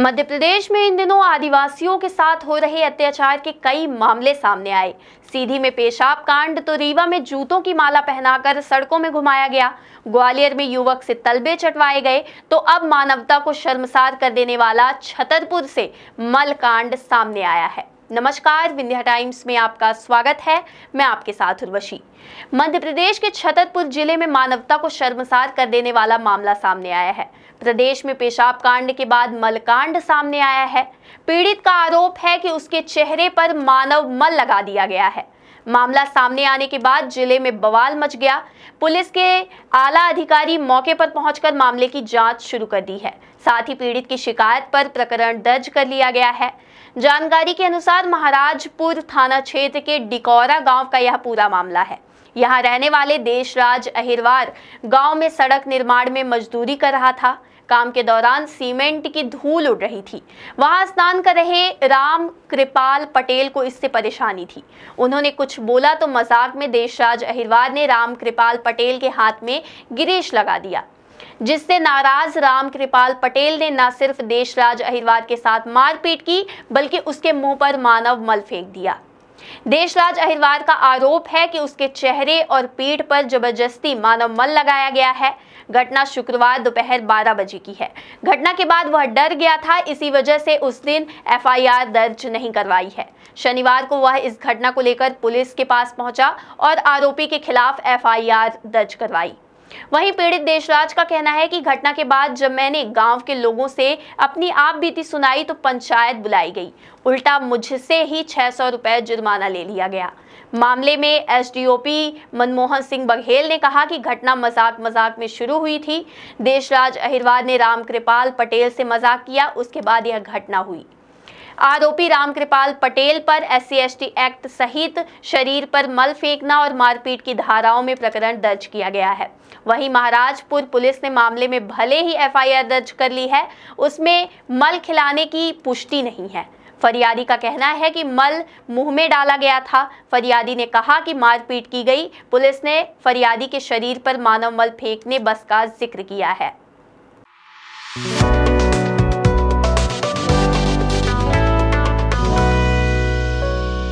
मध्य प्रदेश में इन दिनों आदिवासियों के साथ हो रहे अत्याचार के कई मामले सामने आए सीधी में पेशाब कांड तो रीवा में जूतों की माला पहनाकर सड़कों में घुमाया गया ग्वालियर में युवक से तलबे चटवाए गए तो अब मानवता को शर्मसार कर देने वाला छतरपुर से मल कांड सामने आया है नमस्कार विंध्या टाइम्स में आपका स्वागत है मैं आपके साथ उर्वशी मध्य प्रदेश के छतरपुर जिले में मानवता को शर्मसार कर देने वाला मामला सामने आया है प्रदेश में पेशाब कांड के बाद मलकांड सामने आया है पीड़ित का आरोप है कि उसके चेहरे पर मानव मल लगा दिया गया है मामला सामने आने के बाद जिले में बवाल मच गया पुलिस के आला अधिकारी मौके पर पहुंचकर मामले की जांच शुरू कर दी है साथ ही पीड़ित की शिकायत पर प्रकरण दर्ज कर लिया गया है जानकारी के अनुसार महाराजपुर थाना क्षेत्र के डिकौरा गांव का यह पूरा मामला है यहाँ रहने वाले देशराज अहिरवार गांव में सड़क निर्माण में मजदूरी कर रहा था काम के दौरान सीमेंट की धूल उड़ रही थी वहां स्नान कर रहे राम कृपाल पटेल को इससे परेशानी थी उन्होंने कुछ बोला तो मजाक में देशराज अहिरवार ने राम कृपाल पटेल के हाथ में गिरीश लगा दिया जिससे नाराज राम कृपाल पटेल ने न सिर्फ देशराज अहिरवार के साथ मारपीट की बल्कि उसके मुंह पर मानव मल फेंक दिया देशराज अहिरवार का आरोप है कि उसके चेहरे और पीठ पर जबरदस्ती मानव मल लगाया गया है घटना शुक्रवार दोपहर 12 बजे की है घटना के बाद वह डर गया था इसी वजह से उस दिन एफआईआर दर्ज नहीं करवाई है शनिवार को वह इस घटना को लेकर पुलिस के पास पहुंचा और आरोपी के खिलाफ एफआईआर दर्ज करवाई वहीं पीड़ित देशराज का कहना है कि घटना के बाद जब मैंने गांव के लोगों से अपनी आप बीती सुनाई तो पंचायत बुलाई गई उल्टा मुझसे ही छह सौ रुपए जुर्माना ले लिया गया मामले में एसडीओपी मनमोहन सिंह बघेल ने कहा कि घटना मजाक मजाक में शुरू हुई थी देशराज अहिरवार ने रामकृपाल पटेल से मजाक किया उसके बाद यह घटना हुई आरोपी रामकृपाल पटेल पर एस सी एक्ट सहित शरीर पर मल फेंकना और मारपीट की धाराओं में प्रकरण दर्ज किया गया है वहीं महाराजपुर पुलिस ने मामले में भले ही एफआईआर दर्ज कर ली है उसमें मल खिलाने की पुष्टि नहीं है फरियादी का कहना है कि मल मुंह में डाला गया था फरियादी ने कहा कि मारपीट की गई पुलिस ने फरियादी के शरीर पर मानव मल फेंकने बस का जिक्र किया है